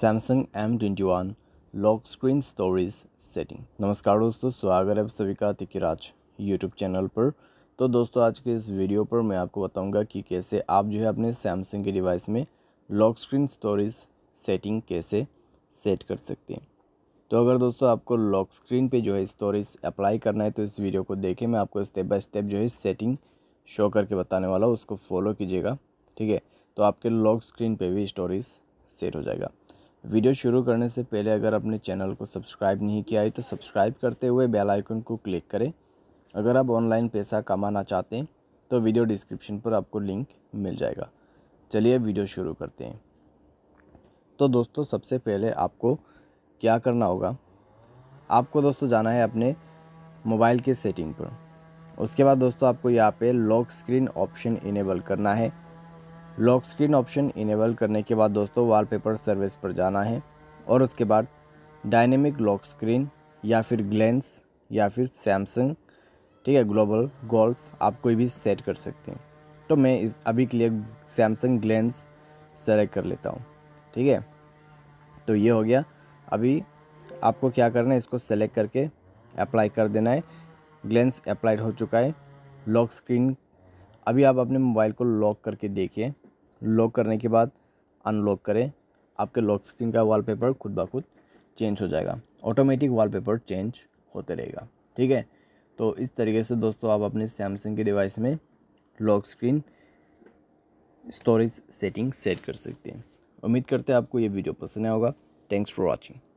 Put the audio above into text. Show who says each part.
Speaker 1: Samsung M twenty one lock screen storage setting नमस्कार दोस्तों स्वागत है आप सभी का तिकराज यूट्यूब चैनल पर तो दोस्तों आज के इस वीडियो पर मैं आपको बताऊंगा कि कैसे आप जो है अपने सैमसंग के डिवाइस में लॉक स्क्रीन स्टोरेज सेटिंग कैसे सेट कर सकते हैं तो अगर दोस्तों आपको लॉक स्क्रीन पे जो है स्टोरेज अप्लाई करना है तो इस वीडियो को देखें मैं आपको स्टेप बाय स्टेप जो है सेटिंग शो करके बताने वाला हूँ उसको फॉलो कीजिएगा ठीक है तो आपके लॉक स्क्रीन पे भी स्टोरेज सेट हो जाएगा वीडियो शुरू करने से पहले अगर अपने चैनल को सब्सक्राइब नहीं किया है तो सब्सक्राइब करते हुए बेल आइकन को क्लिक करें अगर आप ऑनलाइन पैसा कमाना चाहते हैं तो वीडियो डिस्क्रिप्शन पर आपको लिंक मिल जाएगा चलिए वीडियो शुरू करते हैं तो दोस्तों सबसे पहले आपको क्या करना होगा आपको दोस्तों जाना है अपने मोबाइल के सेटिंग पर उसके बाद दोस्तों आपको यहाँ पे लॉक स्क्रीन ऑप्शन इनेबल करना है लॉक स्क्रीन ऑप्शन इनेबल करने के बाद दोस्तों वॉलपेपर सर्विस पर जाना है और उसके बाद डायनेमिक लॉक स्क्रीन या फिर ग्लेंस या फिर सैमसंग ठीक है ग्लोबल गोल्स आप कोई भी सेट कर सकते हैं तो मैं इस अभी के लिए सैमसंग ग्लेंस सेलेक्ट कर लेता हूँ ठीक है तो ये हो गया अभी आपको क्या करना है इसको सेलेक्ट करके अप्लाई कर देना है ग्लेंस अप्लाइड हो चुका है लॉक स्क्रीन अभी आप अपने मोबाइल को लॉक करके देखिए लॉक करने के बाद अनलॉक करें आपके लॉक स्क्रीन का वॉलपेपर खुद ब खुद चेंज हो जाएगा ऑटोमेटिक वॉलपेपर चेंज होते रहेगा ठीक है तो इस तरीके से दोस्तों आप अपने सैमसंग के डिवाइस में lock screen storage setting set कर सकते हैं उम्मीद करते हैं आपको ये वीडियो पसंद आया होगा थैंक्स फॉर वॉचिंग